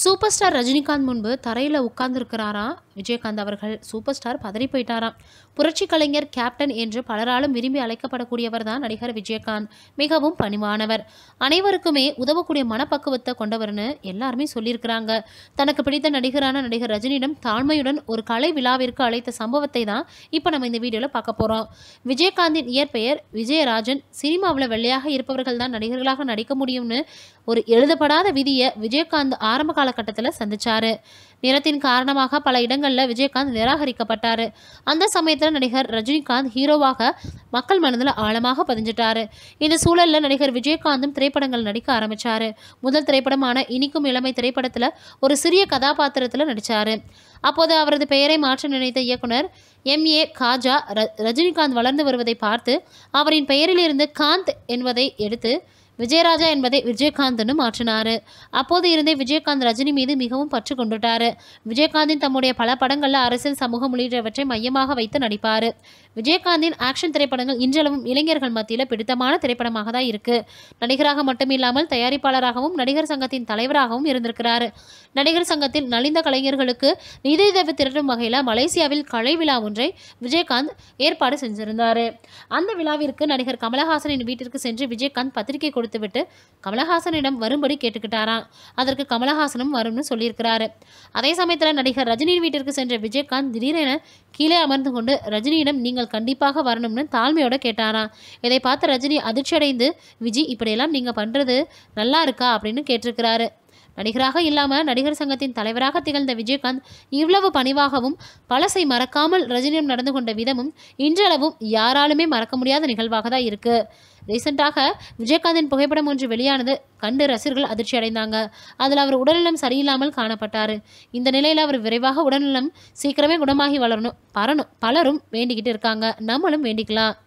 super star Rajinikanth முன்பு தரையில் உட்கார்ந்துருக்கிறாராம் விஜயகாந்த் அவர்கள் சூப்பர் ஸ்டார் பதறி போயிட்டாராம் புரட்சி கலைஞர் கேப்டன் என்று பலராலும் விரும்பி அழைக்கப்படக்கூடியவர் தான் நடிகர் விஜயகாந்த் மிகவும் பணிவானவர் அனைவருக்குமே உதவக்கூடிய மனப்பக்குவத்தை கொண்டவர்னு எல்லாருமே சொல்லியிருக்கிறாங்க தனக்கு பிடித்த நடிகரான நடிகர் ரஜினியிடம் தாழ்மையுடன் ஒரு கலை விழாவிற்கு அழைத்த சம்பவத்தை தான் இப்போ நம்ம இந்த வீடியோவில் பார்க்க போகிறோம் விஜயகாந்தின் இயற்பெயர் விஜயராஜன் சினிமாவில் வெள்ளையாக இருப்பவர்கள் தான் நடிகர்களாக நடிக்க முடியும்னு ஒரு எழுதப்படாத விதியை விஜயகாந்த் ஆரம்ப காலகட்டத்தில் சந்திச்சாரு நிறத்தின் காரணமாக பல இடங்கள் படங்களில் விஜயகாந்த் நிராகரிக்கப்பட்டார் அந்த சமயத்தில் நடிகர் ரஜினிகாந்த் ஹீரோவாக மக்கள் மனதில் ஆழமாக பதிஞ்சிட்டார் இந்த சூழலில் நடிகர் விஜயகாந்தும் திரைப்படங்கள் நடிக்க ஆரம்பித்தார் முதல் திரைப்படமான இனிக்கும் இளமை திரைப்படத்தில் ஒரு சிறிய கதாபாத்திரத்தில் நடித்தார் அப்போது அவரது பெயரை மாற்ற நினைத்த இயக்குனர் எம் ஏ காஜா ரஜினிகாந்த் வளர்ந்து வருவதை பார்த்து அவரின் பெயரிலிருந்து காந்த் என்பதை எடுத்து விஜயராஜா என்பதை விஜயகாந்த்னு மாற்றினார் அப்போது இருந்தே விஜயகாந்த் ரஜினி மீது மிகவும் பற்று கொண்டுட்டார் விஜயகாந்தின் தம்முடைய பல படங்களில் அரசியல் சமூகம் உள்ளிட்டவற்றை மையமாக வைத்து நடிப்பார் விஜயகாந்தின் ஆக்ஷன் திரைப்படங்கள் இன்றளவும் இளைஞர்கள் மத்தியில் பிடித்தமான திரைப்படமாக தான் இருக்குது நடிகராக மட்டுமில்லாமல் தயாரிப்பாளராகவும் நடிகர் சங்கத்தின் தலைவராகவும் இருந்திருக்கிறார் நடிகர் சங்கத்தில் நலிந்த கலைஞர்களுக்கு நிதியுதவி திரட்டும் வகையில் மலேசியாவில் கலை விழா ஒன்றை விஜயகாந்த் ஏற்பாடு செஞ்சிருந்தார் அந்த விழாவிற்கு நடிகர் கமலஹாசனின் வீட்டிற்கு சென்று விஜயகாந்த் பத்திரிகை கொடுத்து கொடுத்துவிட்டு கமலஹாசனிடம் வரும்படி கேட்டுக்கிட்டாராம் அதற்கு கமலஹாசனும் வரும்னு சொல்லியிருக்கிறாரு அதே சமயத்தில் நடிகர் ரஜினியின் வீட்டிற்கு சென்ற விஜயகாந்த் திடீரென கீழே அமர்ந்து கொண்டு ரஜினியிடம் நீங்கள் கண்டிப்பாக வரணும்னு தாழ்மையோட கேட்டாராம் இதை பார்த்து ரஜினி அதிர்ச்சியடைந்து விஜி இப்படியெல்லாம் நீங்கள் பண்ணுறது நல்லா இருக்கா அப்படின்னு கேட்டிருக்கிறாரு நடிகராக இல்லாமல் நடிகர் சங்கத்தின் தலைவராக திகழ்ந்த விஜயகாந்த் இவ்வளவு பணிவாகவும் பழசை மறக்காமல் ரஜினியும் நடந்து கொண்ட விதமும் இன்றளவும் யாராலுமே மறக்க முடியாத நிகழ்வாக தான் இருக்குது ரீசெண்டாக விஜயகாந்தின் புகைப்படம் ஒன்று வெளியானது கண்டு ரசிகர்கள் அதிர்ச்சி அடைந்தாங்க அதில் அவர் உடல்நலம் சரியில்லாமல் காணப்பட்டார் இந்த நிலையில் அவர் விரைவாக உடல்நலம் சீக்கிரமே குணமாகி வளரணும் பரணும் பலரும் வேண்டிக்கிட்டு இருக்காங்க நம்மளும் வேண்டிக்கலாம்